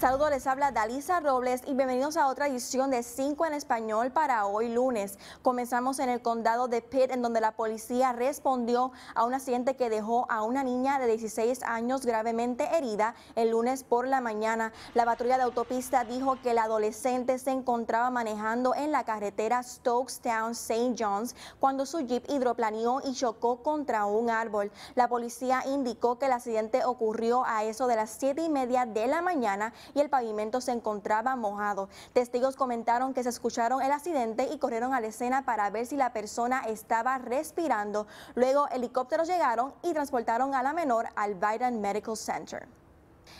Saludos, les habla Dalisa Robles y bienvenidos a otra edición de 5 en español para hoy lunes. Comenzamos en el condado de Pitt, en donde la policía respondió a un accidente que dejó a una niña de 16 años gravemente herida el lunes por la mañana. La patrulla de autopista dijo que la adolescente se encontraba manejando en la carretera Town St. John's cuando su jeep hidroplaneó y chocó contra un árbol. La policía indicó que el accidente ocurrió a eso de las 7 y media de la mañana y el pavimento se encontraba mojado. Testigos comentaron que se escucharon el accidente y corrieron a la escena para ver si la persona estaba respirando. Luego helicópteros llegaron y transportaron a la menor al Biden Medical Center.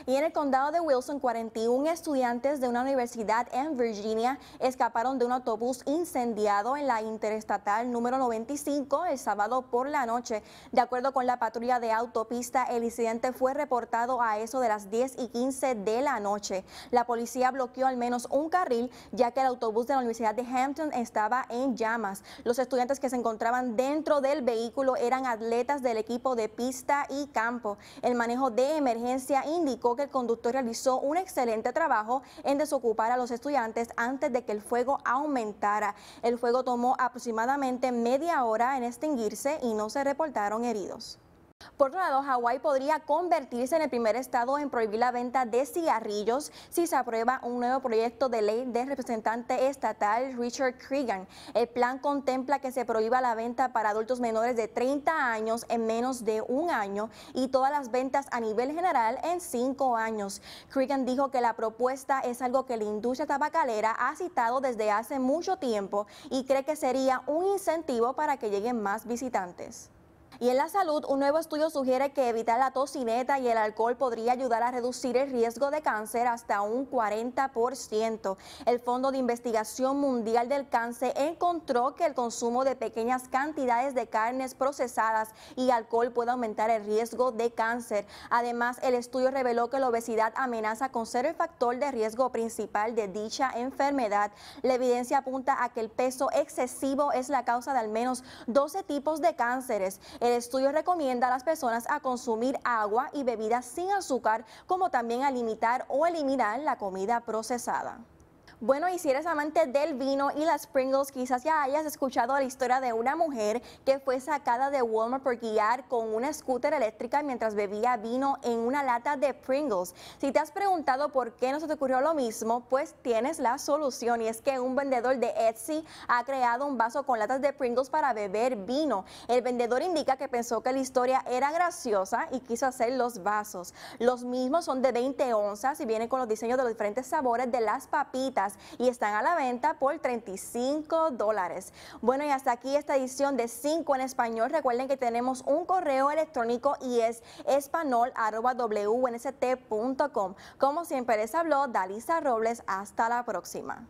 Y en el condado de Wilson, 41 estudiantes de una universidad en Virginia escaparon de un autobús incendiado en la interestatal número 95 el sábado por la noche. De acuerdo con la patrulla de autopista, el incidente fue reportado a eso de las 10 y 15 de la noche. La policía bloqueó al menos un carril ya que el autobús de la Universidad de Hampton estaba en llamas. Los estudiantes que se encontraban dentro del vehículo eran atletas del equipo de pista y campo. El manejo de emergencia individual indicó que el conductor realizó un excelente trabajo en desocupar a los estudiantes antes de que el fuego aumentara. El fuego tomó aproximadamente media hora en extinguirse y no se reportaron heridos. Por otro lado, Hawái podría convertirse en el primer estado en prohibir la venta de cigarrillos si se aprueba un nuevo proyecto de ley del representante estatal Richard Cregan. El plan contempla que se prohíba la venta para adultos menores de 30 años en menos de un año y todas las ventas a nivel general en cinco años. Cregan dijo que la propuesta es algo que la industria tabacalera ha citado desde hace mucho tiempo y cree que sería un incentivo para que lleguen más visitantes. Y en la salud, un nuevo estudio sugiere que evitar la tocineta y el alcohol podría ayudar a reducir el riesgo de cáncer hasta un 40%. El Fondo de Investigación Mundial del Cáncer encontró que el consumo de pequeñas cantidades de carnes procesadas y alcohol puede aumentar el riesgo de cáncer. Además, el estudio reveló que la obesidad amenaza con ser el factor de riesgo principal de dicha enfermedad. La evidencia apunta a que el peso excesivo es la causa de al menos 12 tipos de cánceres. El estudio recomienda a las personas a consumir agua y bebidas sin azúcar, como también a limitar o eliminar la comida procesada. Bueno, y si eres amante del vino y las Pringles, quizás ya hayas escuchado la historia de una mujer que fue sacada de Walmart por guiar con una scooter eléctrica mientras bebía vino en una lata de Pringles. Si te has preguntado por qué no se te ocurrió lo mismo, pues tienes la solución y es que un vendedor de Etsy ha creado un vaso con latas de Pringles para beber vino. El vendedor indica que pensó que la historia era graciosa y quiso hacer los vasos. Los mismos son de 20 onzas y vienen con los diseños de los diferentes sabores de las papitas y están a la venta por 35 dólares. Bueno, y hasta aquí esta edición de 5 en español. Recuerden que tenemos un correo electrónico y es espanol.wnst.com. Como siempre les habló Dalisa Robles. Hasta la próxima.